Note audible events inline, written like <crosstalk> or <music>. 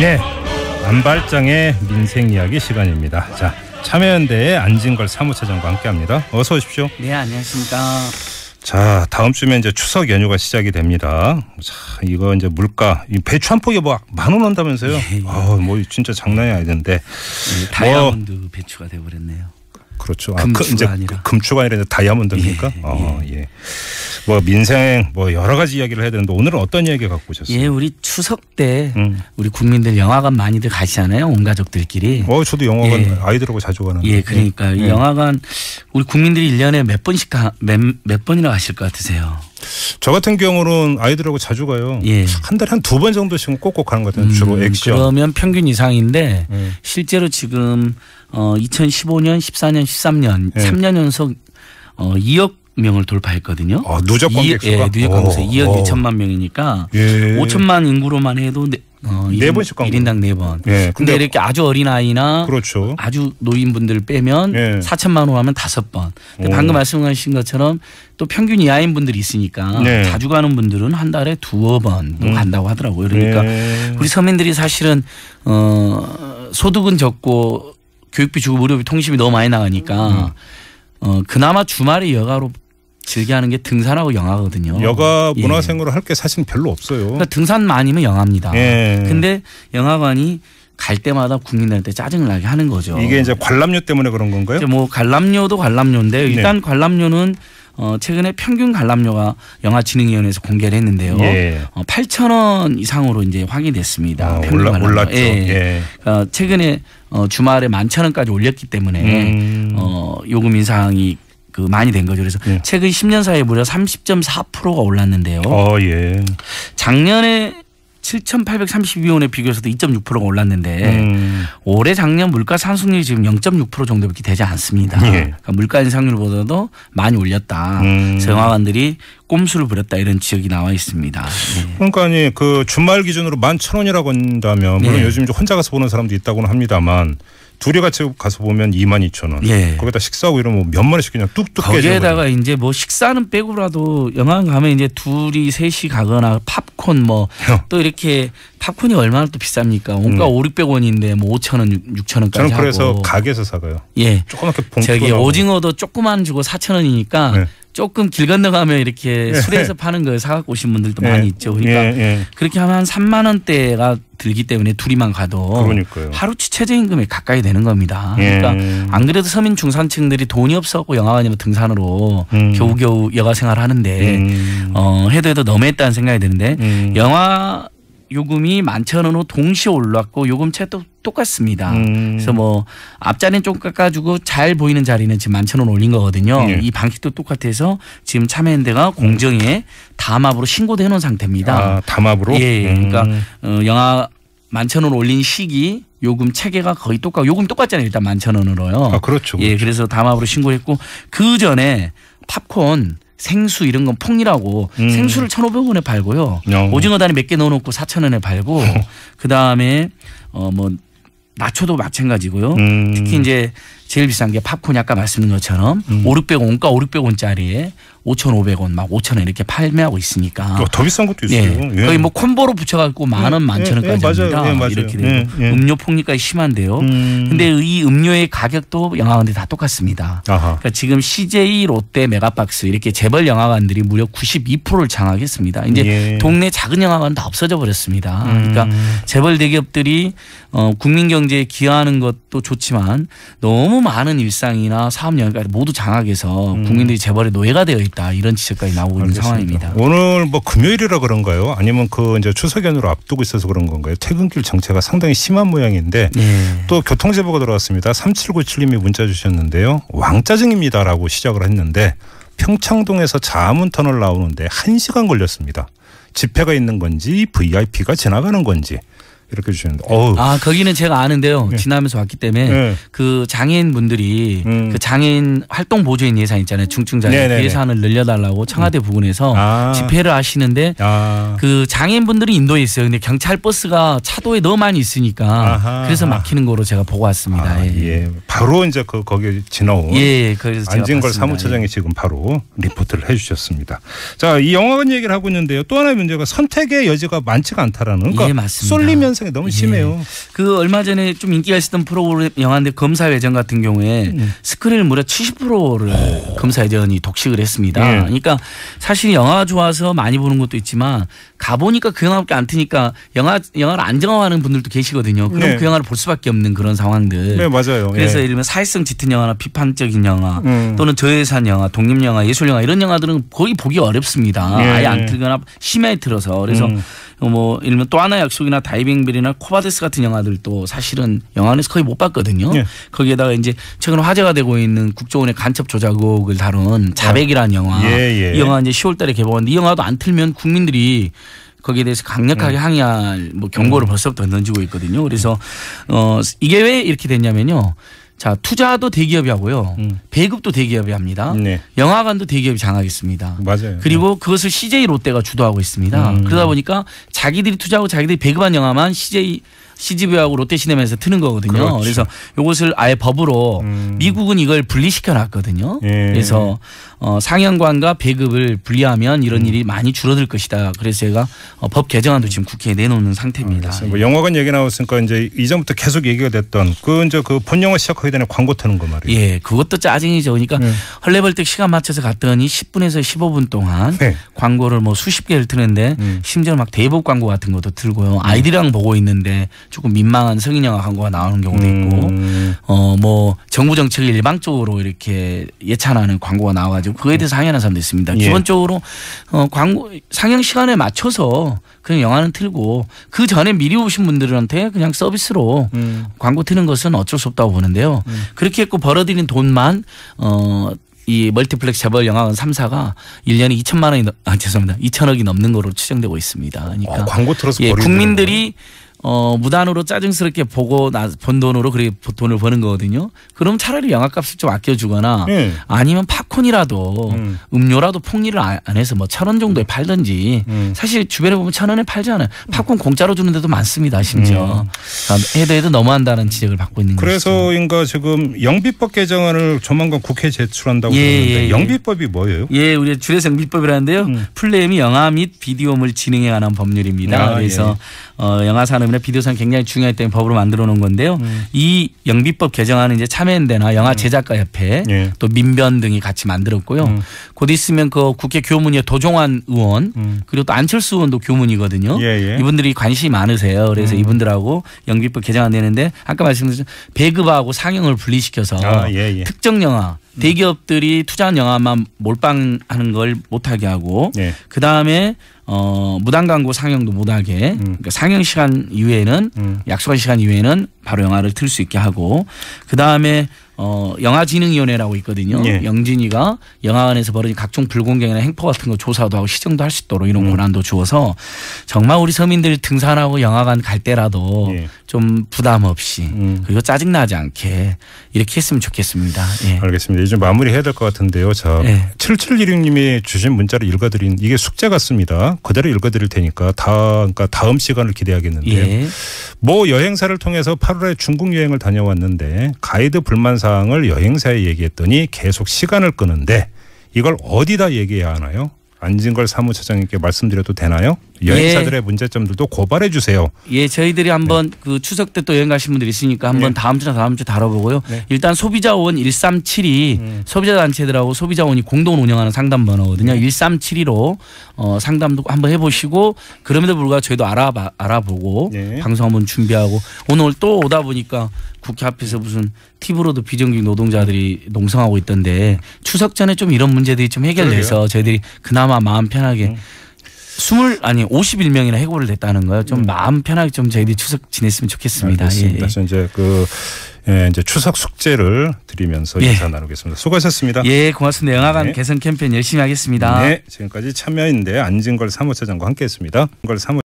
네. 안발장의 민생 이야기 시간입니다. 자, 참여연대의 안진걸 사무처장과 함께합니다. 어서 오십시오. 네, 안녕하십니까. 자, 다음 주면 이제 추석 연휴가 시작이 됩니다. 자, 이거 이제 물가, 배추 한 포기 뭐만원 한다면서요? 예, 예. 아, 뭐 진짜 장난이 아닌데. 예, 뭐 다이아몬드 뭐, 배추가 돼버렸네요. 그렇죠. 아, 금추가 그, 이제 아니라 그 금추가 아니라 다이아몬드입니까? 예, 아, 예. 예. 뭐 민생 뭐 여러 가지 이야기를 해야 되는데 오늘은 어떤 이야기 갖고 오셨어요? 예, 우리 추석 때 음. 우리 국민들 영화관 많이들 가시잖아요. 온 가족들끼리. 어, 저도 영화관 예. 아이들하고 자주 가는. 예, 그러니까 예. 영화관 우리 국민들이 일년에몇 번씩 가, 몇, 몇 번이나 가실 것 같으세요? 저 같은 경우는 아이들하고 자주 가요. 예. 한 달에 한 두 번 정도씩 은 꼭꼭 가는 것 같아요. 주로 음, 액션. 그러면 평균 이상인데 예. 실제로 지금 어 2015년, 14년, 13년 예. 3년 연속 어 2억 명을 돌파했거든요. 아, 누적 관객수가 예, 누적 관객수 2억 오. 2천만 명이니까 예. 5천만 인구로만 해도 네, 어, 네 번씩 광고. 1인당 네 번. 예. 근데, 근데, 이렇게 아주 어린 아이나 그렇죠. 아주 노인분들 빼면 예. 4천만 원 하면 다섯 번. 방금 말씀하신 것처럼 또 평균 이하인 분들이 있으니까 네. 자주 가는 분들은 한 달에 두어 번 음. 간다고 하더라고요. 그러니까 예. 우리 서민들이 사실은 어 소득은 적고 교육비 주고 무료비 통신비 너무 많이 나가니까 음. 어 그나마 주말에 여가로 즐겨하는 게 등산하고 영화거든요. 여가 문화생으로 예. 할게 사실 별로 없어요. 그러니까 등산만이면 영화입니다. 예. 근데 영화관이 갈 때마다 국민들한테 짜증을 나게 하는 거죠. 이게 이제 관람료 때문에 그런 건가요? 뭐 관람료도 관람료인데 네. 일단 네. 관람료는 어 최근에 평균 관람료가 영화진흥위원회에서 공개를 했는데요. 예. 어 8천 원 이상으로 이제 확인됐습니다. 아, 평균 올라, 관람료. 예. 예. 그러니까 최근에 어 주말에 1만 천 원까지 올렸기 때문에 음. 어 요금 인상이 그 많이 된 거죠. 그래서 예. 최근 10년 사이에 무려 30.4%가 올랐는데요. 어, 예. 작년에 7,832원에 비교해서도 2.6%가 올랐는데 음. 올해 작년 물가 상승률이 지금 0.6% 정도밖에 되지 않습니다. 예. 그러니까 물가 인상률보다도 많이 올렸다. 음. 정화관들이 꼼수를 부렸다 이런 지역이 나와 있습니다. 예. 그러니까 아니 그 주말 기준으로 11,000원이라고 한다면 물론 예. 요즘 혼자 가서 보는 사람도 있다고는 합니다만 둘이 같이 가서 보면 2만 2천 원. 예. 거기다 식사하고 이러면 뭐 몇만 원씩 그냥 뚝뚝 거기에다가 이제 뭐 식사는 빼고라도 영화관 가면 이제 둘이 셋이 가거나 팝콘 뭐또 어. 이렇게 팝콘이 얼마나 또 비쌉니까? 온가 음. 5, 600원인데 뭐 5천 원, 6천 원까지 저는 그래서 하고. 가게에서 사가요. 예. 조그맣게 봉투 저기 오징어도 조그만 주고 4천 원이니까 네. 조금 길 건너가면 이렇게 네. 술에서 파는 걸 사갖고 오신 분들도 네. 많이 있죠. 그러니까 네, 그렇게 하면 한 3만 원대가 들기 때문에 둘이만 가도 그러니까요. 하루치 최저임금에 가까이 되는 겁니다. 예. 그러니까 안 그래도 서민 중산층들이 돈이 없어갖고 영화관이나 등산으로 음. 겨우겨우 여가 생활 을 하는데 음. 어, 해도 해도 너무했다는 생각이 드는데 음. 영화 요금이 만 천 원으로 동시에 올랐고 요금책도 똑같습니다. 음. 그래서 뭐 앞자리는 좀 깎아주고 잘 보이는 자리는 지금 만 천 원 올린 거거든요. 예. 이 방식도 똑같아서 지금 참여연대가 공정에 담합으로 신고해 놓은 상태입니다. 아, 담합으로? 예. 예. 음. 그러니까 어, 영화 만천 원 올린 시기 요금 체계가 거의 똑같고 요금 똑같잖아요. 일단 만 천 원으로요. 아, 그렇죠. 예, 그렇죠. 예, 그래서 담합으로 신고했고 그 전에 팝콘 생수 이런 건 퐁이라고 음. 생수를 천오백 원에 팔고요. <laughs> 어. 오징어 다리 몇 개 넣어놓고 사천 원에 팔고 그 다음에 어뭐 나초도 마찬가지고요. 음. 특히 이제 제일 비싼 게 팝콘이 아까 말씀드린 것처럼 음. 5,600원, 원가 5,600원짜리에 5,500원, 막 5,000원 이렇게 판매하고 있으니까. 어, 더 비싼 것도 있어요. 네. 예. 거의 뭐 콤보로 붙여갖고 예, 만 원, 만천 원까지 예, 예, 합니다. 예, 이렇게 되고 음료 폭리까지 심한데요. 음. 근데 이 음료의 가격도 영화관들이 다 똑같습니다. 아하. 그러니까 지금 CJ, 롯데, 메가박스 이렇게 재벌 영화관들이 무려 92%를 장악했습니다. 이제 동네 작은 영화관 다 없어져 버렸습니다. 그러니까 음. 그러니까 재벌 대기업들이 어, 국민 경제에 기여하는 것도 좋지만 너무 너무 많은 일상이나 사업 영역까지 모두 장악해서 음. 국민들이 재벌의 노예가 되어 있다 이런 지적까지 나오고 알겠습니다. 있는 상황입니다. 오늘 뭐 금요일이라 그런가요? 아니면 그 이제 추석 연휴를 앞두고 있어서 그런 건가요? 퇴근길 정체가 상당히 심한 모양인데 네. 또 교통 제보가 들어왔습니다. 3797님이 문자 주셨는데요. 왕짜증입니다라고 시작을 했는데 평창동에서 자문 터널 나오는데 1시간 걸렸습니다. 집회가 있는 건지 VIP가 지나가는 건지 이렇게 주셨는데. 어우. 아 거기는 제가 아는데요. 네. 지나면서 왔기 때문에 네. 그 장애인 분들이 음. 그 장애인 활동 보조인 예산 있잖아요. 중증 장애인 네, 네, 그 네. 예산을 늘려달라고 청와대 음. 부근에서 아. 집회를 하시는데 아. 그 장애인 분들이 인도에 있어요. 근데 경찰 버스가 차도에 너무 많이 있으니까 아하. 그래서 막히는 거로 제가 보고 왔습니다. 아, 예. 예. 바로 이제 그 거기 지나온 예, 예. 그래서 안진걸 사무처장이 예. 지금 바로 리포트를 해주셨습니다. 자이 영화관 얘기를 하고 있는데요. 또 하나의 문제가 선택의 여지가 많지가 않다라는 거. 그러니까 예, 맞습니다. 쏠리면 편성이 너무 심해요. 예. 그 얼마 전에 좀 인기가 있었던 프로그램 영화인데 검사 회전 같은 경우에 음. 스크린을 무려 70%를 오. 검사 회전이 독식을 했습니다. 예. 그러니까 사실 영화 좋아서 많이 보는 것도 있지만 가보니까 그 영화밖에 안 트니까 영화 영화를 안정하는 분들도 계시거든요. 그럼 예. 그 영화를 볼 수밖에 없는 그런 상황들. 네 맞아요. 그래서 예. 예를 들면 사회성 짙은 영화나 비판적인 영화 음. 또는 저예산 영화, 독립 영화, 예술 영화 이런 영화들은 거의 보기 어렵습니다. 예. 아예 안 틀거나 심하게 틀어서 그래서 음. 뭐 일면 또 하나 약속이나 다이빙벨이나 코바데스 같은 영화들도 사실은 영화관에서 거의 못 봤거든요. 예. 거기에다가 이제 최근 화제가 되고 있는 국정원의 간첩 조작 의을 다룬 자백이라는 영화. 예, 예. 이 영화 이제 10월달에 개봉하는데 이 영화도 안 틀면 국민들이 거기에 대해서 강력하게 음. 항의할 뭐 경고를 음. 벌써부터 던지고 있거든요. 그래서 어 이게 왜 이렇게 됐냐면요. 자 투자도 대기업이 하고요. 음. 배급도 대기업이 합니다. 네. 영화관도 대기업이 장악했습니다. 맞아요. 그리고 그것을 CJ 롯데가 주도하고 있습니다. 음. 그러다 보니까 자기들이 투자하고 자기들이 배급한 영화만 CJ CGV하고 롯데시네마에서 트는 거거든요. 그렇죠. 그래서 이것을 아예 법으로 음. 미국은 이걸 분리시켜 놨거든요. 예. 그래서 어, 상영관과 배급을 분리하면 이런 음. 일이 많이 줄어들 것이다. 그래서 제가 어, 법 개정안도 지금 국회에 내놓는 상태입니다. 아, 뭐 영화관 얘기 나왔으니까 이제 이전부터 계속 얘기가 됐던 그 이제 그본 영화 시작하기 전에 광고 트는 거 말이에요. 예, 그것도 짜증이죠. 그러니까 예. 헐레벌떡 시간 맞춰서 갔더니 10분에서 15분 동안 예. 광고를 뭐 수십 개를 트는데 음. 심지어 막 대법 광고 같은 것도 들고요. 네. 아이들이랑 보고 있는데 조금 민망한 성인영화 광고가 나오는 경우도 있고 음. 어뭐 정부 정책을 일방적으로 이렇게 예찬하는 광고가 나와가지고 그에 거 대해서 항의하는 사람도 있습니다. 예. 기본적으로 어 광고 상영 시간에 맞춰서 그냥 영화는 틀고 그 전에 미리 오신 분들한테 그냥 서비스로 음. 광고 트는 것은 어쩔 수 없다고 보는데요. 음. 그렇게 했고 벌어들인 돈만 어 이 멀티플렉스 재벌 영화관 3사가 1년에 2천만 원이 아 죄송합니다. 2천억이 넘는 거로 추정되고 있습니다. 그러니까 아, 광고 틀어서 예, 국민들이 거 어, 무단으로 짜증스럽게 보고 나, 본 돈으로 그렇게 돈을 버는 거거든요. 그럼 차라리 영화값을 좀 아껴주거나 네. 아니면 팝 팝콘이라도 음. 료라도 폭리를 아, 안 해서 뭐 천 원 정도에 음. 팔든지 음. 사실 주변에 보면 천 원에 팔잖아요. 팝콘 공짜로 주는 데도 많습니다. 심지어 음. 아, 해도 해도 너무한다는 지적을 받고 있는 거죠. 그래서인가 지금 영비법 개정안을 조만간 국회 제출한다고 예, 그러는데 예, 예. 영비법이 뭐예요? 예, 우리 줄여서 영비법이라는데요. 음. 플레임이 영화 및 비디오물 진행에 관한 법률입니다. 아, 예. 그래서 예. 어, 영화 산업이나 비디오 산업 굉장히 중요하기 때문에 법으로 만들어 놓은 건데요. 음. 이 영비법 개정안은 이제 참여연대나 영화 음. 제작가 협회 예. 또 민변 등이 같이 같이 만들었고요. 음. 곧 있으면 그 국회 교문위의 도종환 의원 음. 그리고 또 안철수 의원도 교문이거든요. 예, 예. 이분들이 관심이 많으세요. 그래서 음. 이분들하고 연기법 개정안 되는데 아까 말씀드린 배급하고 상영을 분리시켜서 아, 예, 예. 특정 영화 음. 대기업들이 투자한 영화만 몰빵하는 걸 못하게 하고 예. 그 다음에 어, 무단 광고 상영도 못하게 음. 그러니까 상영 시간 이외에는 음. 약속한 시간 이외에는 바로 영화를 틀 수 있게 하고 그 다음에 어, 영화진흥위원회라고 있거든요. 예. 영진이가 영화관에서 벌어진 각종 불공경이나 행포 같은 거 조사도 하고 시정도 할 수 있도록 이런 음. 권한도 주어서 정말 우리 서민들 등산하고 영화관 갈 때라도 예. 좀 부담 없이 음. 그리고 짜증나지 않게 이렇게 했으면 좋겠습니다. 예. 알겠습니다. 이제 마무리해야 될 것 같은데요. 자, 예. 7716님이 주신 문자를 읽어드린 이게 숙제 같습니다. 그대로 읽어드릴 테니까 다, 그러니까 다음 시간을 기대하겠는데 예. 뭐 여행사를 통해서 8월에 중국 여행을 다녀왔는데 가이드 불만사 양상을 여행사에 얘기했더니 계속 시간을 끄는데 이걸 어디다 얘기해야 하나요? 안진걸 사무처장님께 말씀드려도 되나요? 예. 여행사들의 예. 문제점들도 고발해 주세요. 예, 저희들이 한번 네. 그 추석 때 또 여행 가신 분들 있으니까 한번 네. 다음 주나 다음 주 다뤄보고요. 네. 일단 소비자원 137이 음. 소비자 단체들하고 소비자원이 공동 운영하는 상담 번호거든요. 1372로 어, 상담도 한번 해보시고 그럼에도 불구하고 저희도 알아봐, 알아보고 네. 방송 한번 준비하고 오늘 또 오다 보니까 국회 앞에서 무슨 팁으로도 비정규 노동자들이 농성하고 있던데 추석 전에 좀 이런 문제들이 좀 해결돼서 저희들이 그나마 마음 편하게 음. 스물 아니 오십일 명이나 해고를 했다는 거예요. 좀 음. 마음 편하게 좀 저희들이 추석 지냈으면 좋겠습니다. 알겠습니다. 아, 예. 예. 이제 그 예, 이제 추석 숙제를 드리면서 예. 인사 나누겠습니다. 수고하셨습니다. 예, 고맙습니다. 영화관 네. 개선 캠페인 열심히 하겠습니다. 네, 지금까지 참여인데 안진걸 사무처장과 함께했습니다. 걸 사무